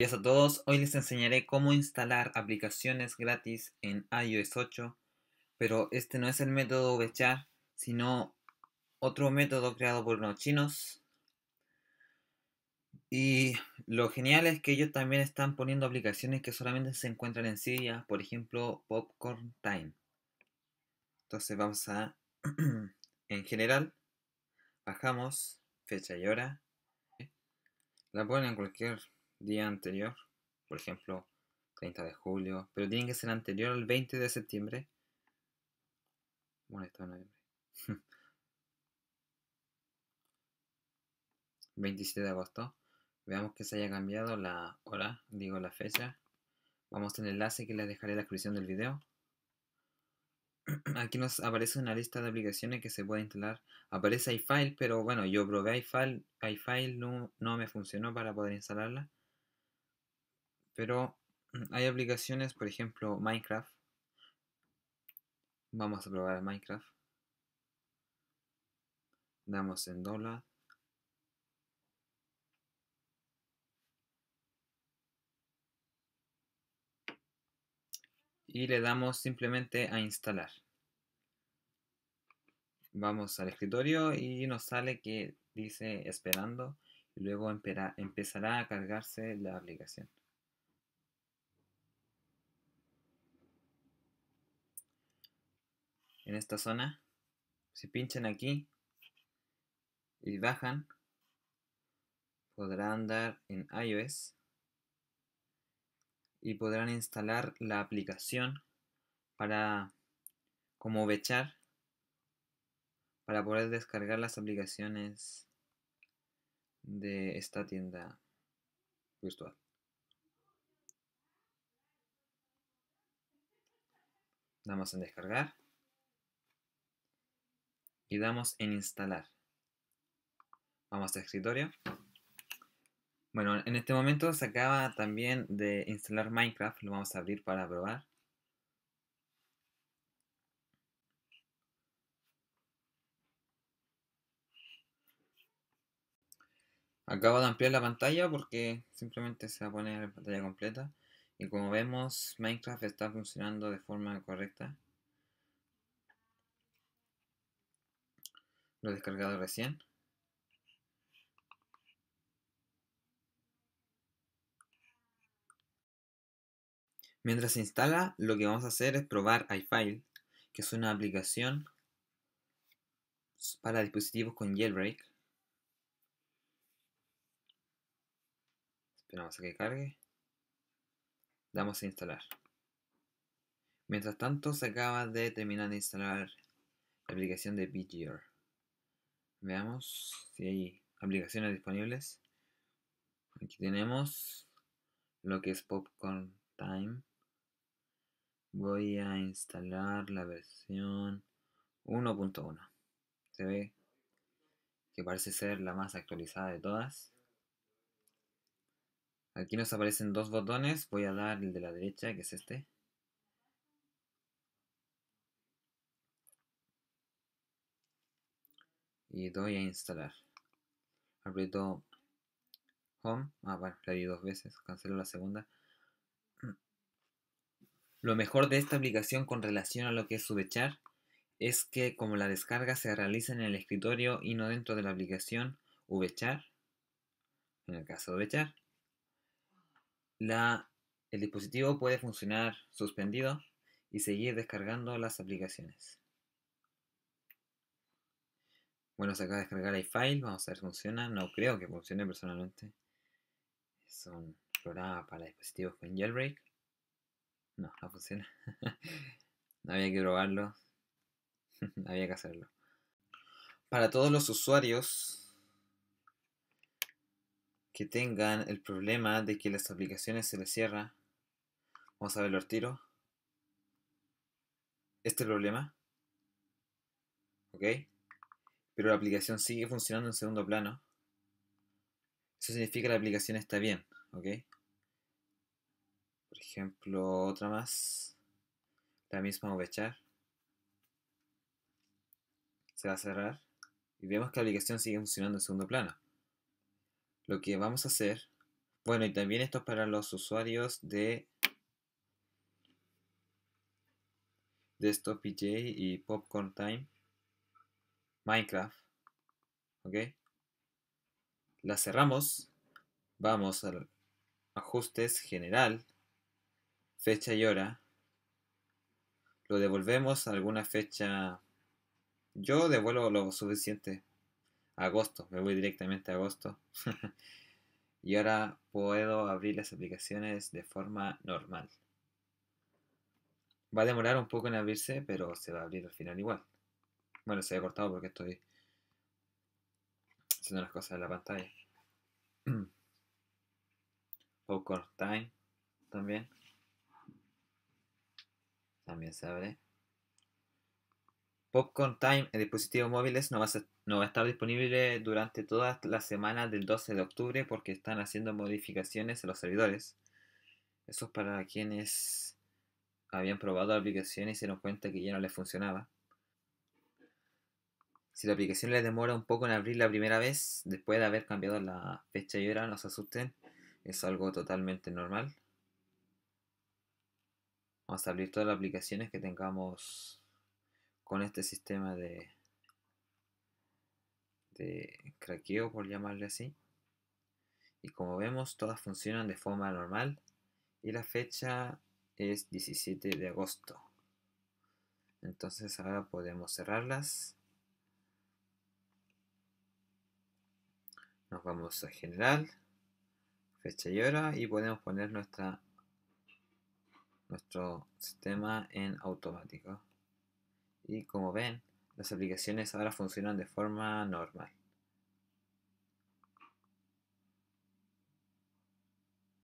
hola a todos, hoy les enseñaré cómo instalar aplicaciones gratis en iOS 8, pero este no es el método VChar, sino otro método creado por unos chinos. Y lo genial es que ellos también están poniendo aplicaciones que solamente se encuentran en Siria, por ejemplo Popcorn Time. Entonces vamos a, en general, bajamos fecha y hora. La ponen en cualquier día anterior, por ejemplo, 30 de julio, pero tiene que ser anterior al 20 de septiembre. Bueno, noviembre. 27 de agosto. Veamos que se haya cambiado la hora, digo la fecha. Vamos al enlace que les dejaré en la descripción del video. Aquí nos aparece una lista de aplicaciones que se puede instalar. Aparece iFile, pero bueno, yo probé iFile, iFile no, no me funcionó para poder instalarla. Pero mm, hay aplicaciones, por ejemplo, Minecraft. Vamos a probar Minecraft. Damos en dólar. y le damos simplemente a instalar. Vamos al escritorio y nos sale que dice esperando y luego empezará a cargarse la aplicación. en esta zona, si pinchan aquí y bajan, podrán dar en iOS y podrán instalar la aplicación para como bechar para poder descargar las aplicaciones de esta tienda virtual. Damos en descargar y damos en instalar. Vamos a escritorio. Bueno, en este momento se acaba también de instalar Minecraft. Lo vamos a abrir para probar. Acabo de ampliar la pantalla porque simplemente se va a poner en pantalla completa. Y como vemos, Minecraft está funcionando de forma correcta. Lo he descargado recién. Mientras se instala, lo que vamos a hacer es probar iFile, que es una aplicación para dispositivos con jailbreak. Esperamos a que cargue. Damos a instalar. Mientras tanto, se acaba de terminar de instalar la aplicación de BGR. Veamos si hay aplicaciones disponibles. Aquí tenemos lo que es Popcorn Time. Voy a instalar la versión 1.1. Se ve que parece ser la más actualizada de todas. Aquí nos aparecen dos botones. Voy a dar el de la derecha, que es este. y doy a instalar. Aprieto home. Ah, bueno, le di dos veces. Cancelo la segunda. Lo mejor de esta aplicación con relación a lo que es Subechar es que como la descarga se realiza en el escritorio y no dentro de la aplicación VChar, en el caso de VChar, el dispositivo puede funcionar suspendido y seguir descargando las aplicaciones. Bueno, se acaba de descargar iFile. Vamos a ver si funciona. No creo que funcione personalmente. Es un programa para dispositivos con jailbreak. No, no funciona. no había que probarlo. había que hacerlo. Para todos los usuarios que tengan el problema de que las aplicaciones se les cierra, vamos a verlo al tiro. Este problema. ¿Ok? pero la aplicación sigue funcionando en segundo plano, eso significa que la aplicación está bien, ¿ok? Por ejemplo, otra más, la misma aprovechar, Se va a cerrar y vemos que la aplicación sigue funcionando en segundo plano. Lo que vamos a hacer, bueno, y también esto es para los usuarios de Desktop PJ y Popcorn Time. Minecraft, ¿ok? La cerramos, vamos al ajustes general, fecha y hora, lo devolvemos a alguna fecha, yo devuelvo lo suficiente, agosto, me voy directamente a agosto, y ahora puedo abrir las aplicaciones de forma normal. Va a demorar un poco en abrirse, pero se va a abrir al final igual. Bueno, se ha cortado porque estoy haciendo las cosas en la pantalla. Popcorn Time también. También se abre. Popcorn Time en dispositivos móviles no va, a estar disponible durante toda la semana del 12 de octubre porque están haciendo modificaciones en los servidores. Eso es para quienes habían probado la aplicación y se dieron cuenta que ya no les funcionaba. Si la aplicación le demora un poco en abrir la primera vez, después de haber cambiado la fecha y hora, no se asusten, es algo totalmente normal. Vamos a abrir todas las aplicaciones que tengamos con este sistema de, de craqueo, por llamarle así. Y como vemos, todas funcionan de forma normal y la fecha es 17 de agosto. Entonces ahora podemos cerrarlas Nos vamos a general, fecha y hora y podemos poner nuestra, nuestro sistema en automático. Y como ven, las aplicaciones ahora funcionan de forma normal.